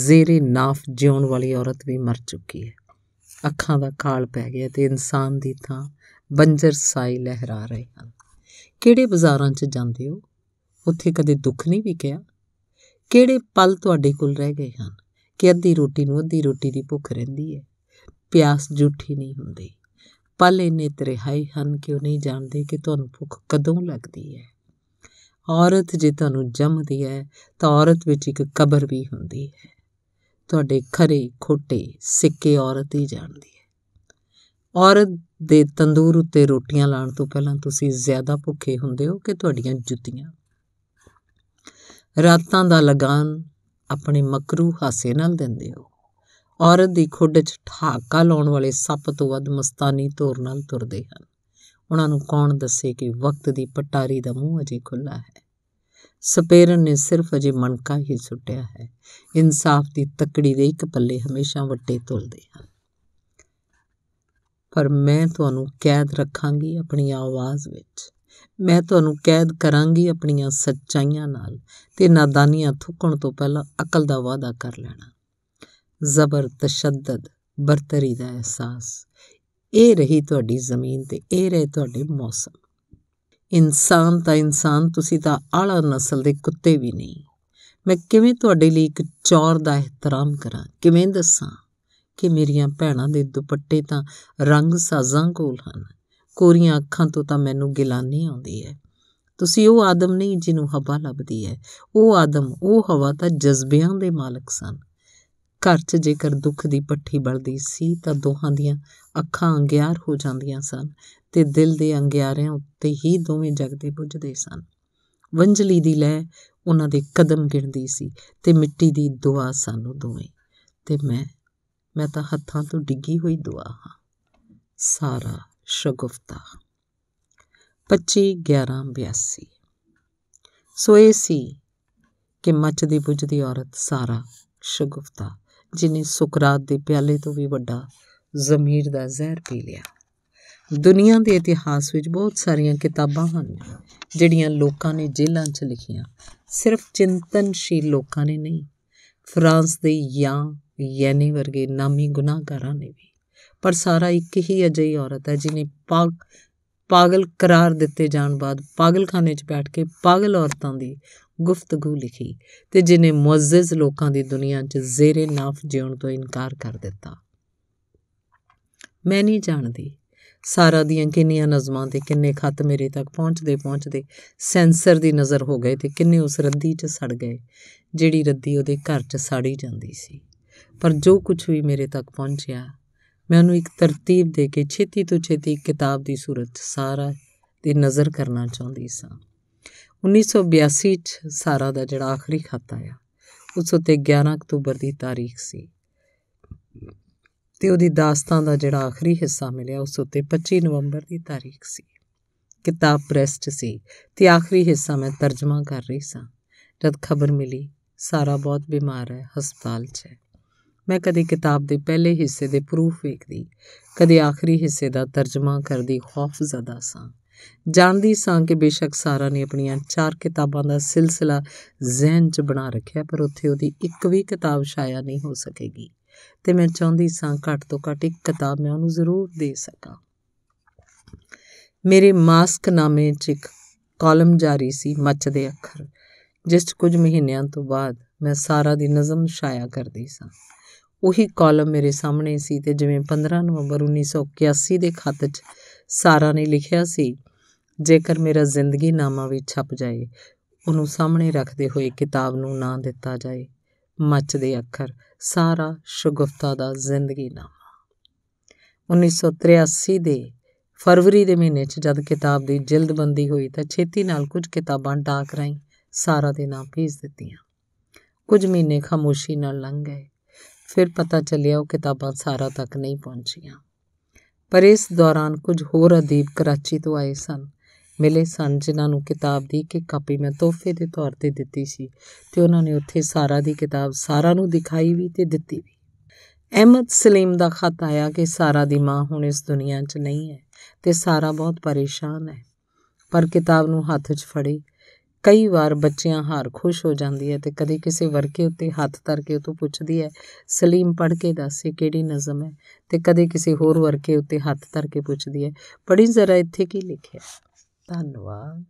ਜ਼ੇਰੇ ਨਾਫ ਜਿਉਣ ਵਾਲੀ ਔਰਤ ਵੀ ਮਰ ਚੁੱਕੀ ਹੈ ਅੱਖਾਂ ਦਾ ਕਾਲ ਪੈ ਗਿਆ ਤੇ ਇਨਸਾਨ ਦੀ ਥਾਂ ਬੰਜਰ ਸਾਈ ਲਹਿਰਾ ਰਹੇ ਹਨ ਕਿਹੜੇ ਬਾਜ਼ਾਰਾਂ 'ਚ ਜਾਂਦੇ ਹੋ ਉੱਥੇ ਕਦੇ ਦੁੱਖ ਨਹੀਂ ਵੀ ਕਿਹਾ ਕਿਹੜੇ ਪਲ ਤੁਹਾਡੇ ਕੋਲ ਰਹਿ ਗਏ ਹਨ ਕਿ ਅੱਧੀ ਰੋਟੀ ਨੂੰ ਅੱਧੀ ਰੋਟੀ ਦੀ ਭੁੱਖ ਰਹਿੰਦੀ ਹੈ ਪਿਆਸ ਝੂਠੀ ਨਹੀਂ ਹੁੰਦੀ ਪਲ ਇੰਨੇ ਤਰਹਾਈ ਹਨ ਕਿ ਉਹ ਨਹੀਂ ਜਾਣਦੇ ਕਿ ਤੁਹਾਨੂੰ ਭੁੱਖ ਕਦੋਂ ਲੱਗਦੀ ਹੈ ਔਰਤ ਜੇ ਤੁਹਾਨੂੰ ਜੰਮਦੀ ਹੈ ਤਾਂ ਔਰਤ ਵਿੱਚ ਇੱਕ ਕਬਰ ਵੀ ਹੁੰਦੀ ਹੈ ਤੁਹਾਡੇ ਖਰੇ ਖੋਟੇ ਸਿੱਕੇ ਔਰਤ ਹੀ ਜਾਣਦੀ ਹੈ ਔਰਤ ਦੇ ਤੰਦੂਰ ਉੱਤੇ ਰੋਟੀਆਂ ਲਾਣ ਤੋਂ ਪਹਿਲਾਂ ਤੁਸੀਂ ਜ਼ਿਆਦਾ ਭੁੱਖੇ ਹੁੰਦੇ ਹੋ ਕਿ ਤੁਹਾਡੀਆਂ ਜੁੱਤੀਆਂ ਰਾਤਾਂ ਦਾ ਲਗਾਨ ਆਪਣੇ ਮਕਰੂ ਹਾਸੇ ਨਾਲ ਦਿੰਦੇ ਹੋ ਔਰਤ ਦੀ ਖੁੱਡ 'ਚ ਠਾਕਾ ਲਾਉਣ ਵਾਲੇ ਸੱਪ ਤੋਂ ਵੱਧ ਮਸਤਾਨੀ ਤੋਰ ਨਾਲ ਤੁਰਦੇ ਹਨ ਉਹਨਾਂ ਨੂੰ ਕੌਣ ਦੱਸੇ ਕਿ ਵਕਤ ਦੀ ਪਟਾਰੀ ਦਾ ਮੂੰਹ ਅਜੇ ਖੁੱਲਾ ਹੈ ਸਪੇਰਨ ਨੇ ਸਿਰਫ ਅਜੇ ਮਣਕਾ ਹੀ ਸੁੱਟਿਆ ਹੈ ਇਨਸਾਫ ਦੀ ਤਕੜੀ ਦੇ ਇੱਕ ਪੱਲੇ ਹਮੇਸ਼ਾ ਵੱਟੇ ਤੁਲਦੇ ਹਨ ਪਰ ਮੈਂ ਤੁਹਾਨੂੰ ਕੈਦ ਰੱਖਾਂਗੀ ਆਪਣੀ ਆਵਾਜ਼ ਵਿੱਚ ਮੈਂ ਤੁਹਾਨੂੰ ਕੈਦ ਕਰਾਂਗੀ ਆਪਣੀਆਂ ਸੱਚਾਈਆਂ ਨਾਲ ਤੇ ਨਾਦਾਨੀਆਂ ਥੁੱਕਣ ਤੋਂ ਪਹਿਲਾਂ ਅਕਲ ਦਾ ਵਾਅਦਾ ਕਰ ਲੈਣਾ ਜ਼ਬਰ ਤਸ਼ੱਦਦ ਬਰਤਰੀ ਦਾ ਅਹਿਸਾਸ ਇਹ ਰਹੀ ਤੁਹਾਡੀ ਜ਼ਮੀਨ ਤੇ ਇਹ ਰਹੇ ਤੁਹਾਡੇ ਮੌਸਮ ਇਨਸਾਨ ਤਾਂ ਇਨਸਾਨ ਤੁਸੀਂ ਤਾਂ ਆਲਾ ਨਸਲ ਦੇ ਕੁੱਤੇ ਵੀ ਨਹੀਂ ਮੈਂ ਕਿਵੇਂ ਤੁਹਾਡੇ ਲਈ ਇੱਕ ਚੌਰ ਦਾ ਇਤਰਾਮ ਕਰਾਂ ਕਿਵੇਂ ਦੱਸਾਂ ਕਿ ਮੇਰੀਆਂ ਭੈਣਾਂ ਦੇ ਦੁਪੱਟੇ ਤਾਂ ਰੰਗ ਸਾਜ਼ਾਂ ਕੋਲ ਹਨ ਕੋਰੀਆਂ ਅੱਖਾਂ ਤੋਂ ਤਾਂ ਮੈਨੂੰ ਗਿਲਾਨੀ ਆਉਂਦੀ ਹੈ ਤੁਸੀਂ ਉਹ ਆਦਮ ਨਹੀਂ ਜਿਹਨੂੰ ਹਵਾ ਲੱਭਦੀ ਹੈ ਉਹ ਆਦਮ ਉਹ ਹਵਾ ਤਾਂ ਜਜ਼ਬਿਆਂ ਦੇ ਮਾਲਕ ਸਨ ਘਰ 'ਚ ਜੇਕਰ ਦੁੱਖ ਦੀ ਪੱਠੀ ਬਲਦੀ ਸੀ ਤਾਂ ਦੋਹਾਂ ਦੀਆਂ ਅੱਖਾਂ ਅੰਗਿਆਰ ਹੋ ਜਾਂਦੀਆਂ ਸਨ ਤੇ ਦਿਲ ਦੇ ਅੰਗਿਆਰਿਆਂ ਉੱਤੇ ਹੀ ਦੋਵੇਂ ਜਗਦੇ ਬੁੱਝਦੇ ਸਨ ਵੰਜਲੀ ਦੀ ਲੈ ਉਹਨਾਂ ਦੇ ਕਦਮ ਗਿਣਦੀ ਸੀ ਤੇ ਮਿੱਟੀ ਦੀ ਦੁਆ ਸਾਨੂੰ ਦੋਵੇਂ ਤੇ ਮੈਂ ਮੈਂ ਤਾਂ ਹੱਥਾਂ ਤੋਂ ਡਿੱਗੀ ਹੋਈ ਦੁਆ ਹਾਂ ਸਾਰਾ ਸ਼ਗੁਫਤਾ 251182 ਸੋ ਇਹ ਸੀ ਕਿ ਮੱਚ ਦੀ ਬੁੱਝਦੀ ਔਰਤ ਸਾਰਾ ਸ਼ਗੁਫਤਾ ਜਿਨੇ ਸੁਕਰਾਤ ਦੇ ਪਿਆਲੇ ਤੋਂ ਵੀ ਵੱਡਾ ਜ਼ਮੀਰ ਦਾ ਜ਼ਹਿਰ ਪੀ ਲਿਆ ਦੁਨੀਆ ਦੇ ਇਤਿਹਾਸ ਵਿੱਚ ਬਹੁਤ ਸਾਰੀਆਂ ਕਿਤਾਬਾਂ ਹਨ ਜਿਹੜੀਆਂ ਲੋਕਾਂ ਨੇ ਜੇਲ੍ਹਾਂ 'ਚ ਲਿਖੀਆਂ ਸਿਰਫ ਚਿੰਤਨਸ਼ੀਲ ਲੋਕਾਂ ਨੇ ਨਹੀਂ ਫਰਾਂਸ ਦੇ ਜਾਂ ਯਾਨੀ ਵਰਗੇ ਨਾਮੀ ਗੁਨਾਹਗਾਰਾਂ ਨੇ ਵੀ ਪਰ ਸਾਰਾ ਇੱਕ ਹੀ ਅਜਈ ਔਰਤ ਹੈ ਜਿਨੇ ਪਾਗ ਪਾਗਲ ਕਰਾਰ ਦਿੱਤੇ ਜਾਣ ਬਾਅਦ ਪਾਗਲਖਾਨੇ 'ਚ ਬੈਠ ਕੇ ਪਾਗਲ ਔਰਤਾਂ ਦੀ ਗੁਫ਼ਤਗੂ ਲਿਖੀ ਤੇ ਜਿਨੇ ਮੁਅੱਜ਼ਜ਼ ਲੋਕਾਂ ਦੀ ਦੁਨੀਆ 'ਚ ਜ਼ੇਰੇ ਨਾਫ ਜਿਉਣ ਤੋਂ ਇਨਕਾਰ ਕਰ ਦਿੱਤਾ ਮੈਂ ਨਹੀਂ ਜਾਣਦੀ ਸਾਰਾ ਦੀਆਂ ਕਿੰਨੀਆਂ ਨਜ਼ਮਾਂ ਤੇ ਕਿੰਨੇ ਖੱਤ ਮੇਰੇ ਤੱਕ ਪਹੁੰਚਦੇ ਪਹੁੰਚਦੇ ਸੈਂਸਰ ਦੀ ਨਜ਼ਰ ਹੋ ਗਏ ਤੇ ਕਿੰਨੇ ਉਸ ਰੱਦੀ 'ਚ ਸੜ ਗਏ ਜਿਹੜੀ ਰੱਦੀ ਉਹਦੇ ਘਰ 'ਚ ਸਾੜੀ ਜਾਂਦੀ ਸੀ ਪਰ ਜੋ ਕੁਝ ਵੀ ਮੇਰੇ ਤੱਕ ਪਹੁੰਚਿਆ ਮੈਂ ਉਹਨੂੰ ਇੱਕ ਤਰਤੀਬ ਦੇ ਕੇ ਛੇਤੀ ਤੋਂ ਛੇਤੀ ਕਿਤਾਬ ਦੀ ਸੂਰਤ ਸਾਰਾ ਤੇ ਨਜ਼ਰ ਕਰਨਾ ਚਾਹੁੰਦੀ ਸਾਂ 1982 ਚ ਸਾਰਾ ਦਾ ਜਿਹੜਾ ਆਖਰੀ ਖਾਤਾ ਆ ਉਸ ਉਤੇ 11 ਅਕਤੂਬਰ ਦੀ ਤਾਰੀਖ ਸੀ ਤੇ ਉਹਦੀ ਦਾਸਤਾਨ ਦਾ ਜਿਹੜਾ ਆਖਰੀ ਹਿੱਸਾ ਮਿਲਿਆ ਉਸ ਉਤੇ 25 ਨਵੰਬਰ ਦੀ ਤਾਰੀਖ ਸੀ ਕਿਤਾਬ ਪ੍ਰੈਸ 'ਚ ਸੀ ਤੇ ਆਖਰੀ ਹਿੱਸਾ ਮੈਂ ਤਰਜਮਾ ਕਰ ਰਹੀ ਸਾਂ ਜਦ ਖਬਰ ਮਿਲੀ ਸਾਰਾ ਬਹੁਤ ਬਿਮਾਰ ਹੈ ਹਸਪਤਾਲ 'ਚ ਹੈ ਮੈਂ ਕਦੇ ਕਿਤਾਬ ਦੇ ਪਹਿਲੇ ਹਿੱਸੇ ਦੇ ਪ੍ਰੂਫ ਵੇਖਦੀ ਕਦੇ ਆਖਰੀ ਹਿੱਸੇ ਦਾ ਤਰਜਮਾ ਕਰਦੀ ਖੌਫ ਜ਼ਿਆਦਾ ਸਾਂ ਜਾਣਦੀ ਸਾਂ ਕਿ ਬੇਸ਼ੱਕ ਸਾਰਾ ਨੇ ਆਪਣੀਆਂ ਚਾਰ ਕਿਤਾਬਾਂ ਦਾ ਸਿਲਸਿਲਾ ਜ਼ਿਹਨ 'ਚ ਬਣਾ ਰੱਖਿਆ ਪਰ ਉੱਥੇ ਉਹਦੀ ਇੱਕ ਵੀ ਕਿਤਾਬ ਸ਼ਾਇਆ ਨਹੀਂ ਹੋ ਸਕੇਗੀ ਤੇ ਮੈਂ ਚਾਹੁੰਦੀ ਸਾਂ ਘੱਟ ਤੋਂ ਘੱਟ ਇੱਕ ਕਿਤਾਬ ਮੈਂ ਉਹਨੂੰ ਜ਼ਰੂਰ ਦੇ ਸਕਾਂ ਮੇਰੇ ਮਾਸਕ ਨਾਮੇ 'ਚ ਇੱਕ ਕਾਲਮ ਜਾਰੀ ਸੀ ਮੱਚਦੇ ਅੱਖਰ ਜਿਸ 'ਚ ਕੁਝ ਮਹੀਨਿਆਂ ਤੋਂ ਬਾਅਦ ਮੈਂ ਸਾਰਾ ਦੀ ਨਜ਼ਮ ਸ਼ਾਇਆ ਕਰਦੀ ਸਾਂ ਉਹੀ ਕਾਲਮ ਮੇਰੇ ਸਾਹਮਣੇ ਸੀ ਤੇ ਜਿਵੇਂ 15 ਨਵੰਬਰ 1981 ਦੇ ਖਤ 'ਚ ਸਾਰਾ ਨੇ ਲਿਖਿਆ ਸੀ ਜੇਕਰ ਮੇਰਾ ਜ਼ਿੰਦਗੀ ਨਾਮਾ ਵੀ ਛਪ ਜਾਏ ਉਹਨੂੰ ਸਾਹਮਣੇ ਰੱਖਦੇ ਹੋਏ ਕਿਤਾਬ ਨੂੰ ਨਾਂ ਦਿੱਤਾ ਜਾਏ ਮੱਚਦੇ ਅੱਖਰ ਸਾਰਾ ਸ਼ਗੁਫਤਾ ਦਾ ਜ਼ਿੰਦਗੀ ਨਾਮਾ 1983 ਦੇ ਫਰਵਰੀ ਦੇ ਮਹੀਨੇ 'ਚ ਜਦ ਕਿਤਾਬ ਦੀ ਜਿਲਦਬੰਦੀ ਹੋਈ ਤਾਂ ਛੇਤੀ ਨਾਲ ਕੁਝ ਕਿਤਾਬਾਂ ਡਾਕ ਰਾਈ ਸਾਰਾ ਦੇ ਨਾਂ ਭੇਜ ਦਿੱਤੀਆਂ ਕੁਝ ਮਹੀਨੇ ਖਾਮੋਸ਼ੀ ਨਾਲ ਲੰਘ ਗਏ ਫਿਰ ਪਤਾ ਚੱਲਿਆ ਉਹ ਕਿਤਾਬਾਂ ਸਾਰਾ ਤੱਕ ਨਹੀਂ ਪਹੁੰਚੀਆਂ ਪਰ ਇਸ ਦੌਰਾਨ ਕੁਝ ਹੋਰ ਅਦੀਬ ਕਰਾਚੀ ਤੋਂ ਆਏ ਸਨ ਮਿਲੇ ਸਨ ਜਿਨ੍ਹਾਂ ਨੂੰ ਕਿਤਾਬ ਦੀ ਇੱਕ ਕਾਪੀ ਮੈਂ ਤੋਹਫੇ ਦੇ ਤੌਰ ਤੇ ਦਿੱਤੀ ਸੀ ਤੇ ਉਹਨਾਂ ਨੇ ਉੱਥੇ ਸਾਰਾ ਦੀ ਕਿਤਾਬ ਸਾਰਾ ਨੂੰ ਦਿਖਾਈ ਵੀ ਤੇ ਦਿੱਤੀ ਵੀ ਅਹਿਮਦ ਸਲੀਮ ਦਾ ਖਤ ਆਇਆ ਕਿ ਸਾਰਾ ਦੀ ਮਾਂ ਹੁਣ ਇਸ ਦੁਨੀਆ 'ਚ ਨਹੀਂ ਹੈ ਤੇ ਸਾਰਾ ਬਹੁਤ ਪਰੇਸ਼ਾਨ ਹੈ ਪਰ ਕਿਤਾਬ ਨੂੰ ਹੱਥ 'ਚ ਫੜੀ ਕਈ ਵਾਰ ਬੱਚਿਆਂ ਹਾਰ ਖੁਸ਼ ਹੋ ਜਾਂਦੀ ਹੈ ਤੇ ਕਦੇ ਕਿਸੇ ਵਰਕੇ ਉੱਤੇ ਹੱਥ ਧਰ ਕੇ ਉਹ ਤੋਂ ਪੁੱਛਦੀ ਹੈ ਸਲੀਮ ਪੜ੍ਹ ਕੇ ਦੱਸ ਇਹ ਕਿਹੜੀ ਨਜ਼ਮ ਹੈ ਤੇ ਕਦੇ ਕਿਸੇ ਹੋਰ ਵਰਕੇ ਉੱਤੇ ਹੱਥ ਧਰ ਕੇ ਪੁੱਛਦੀ ਹੈ ਪੜੀ ਜ਼ਰਾ ਇੱਥੇ ਕੀ ਲਿਖਿਆ ਧੰਨਵਾਦ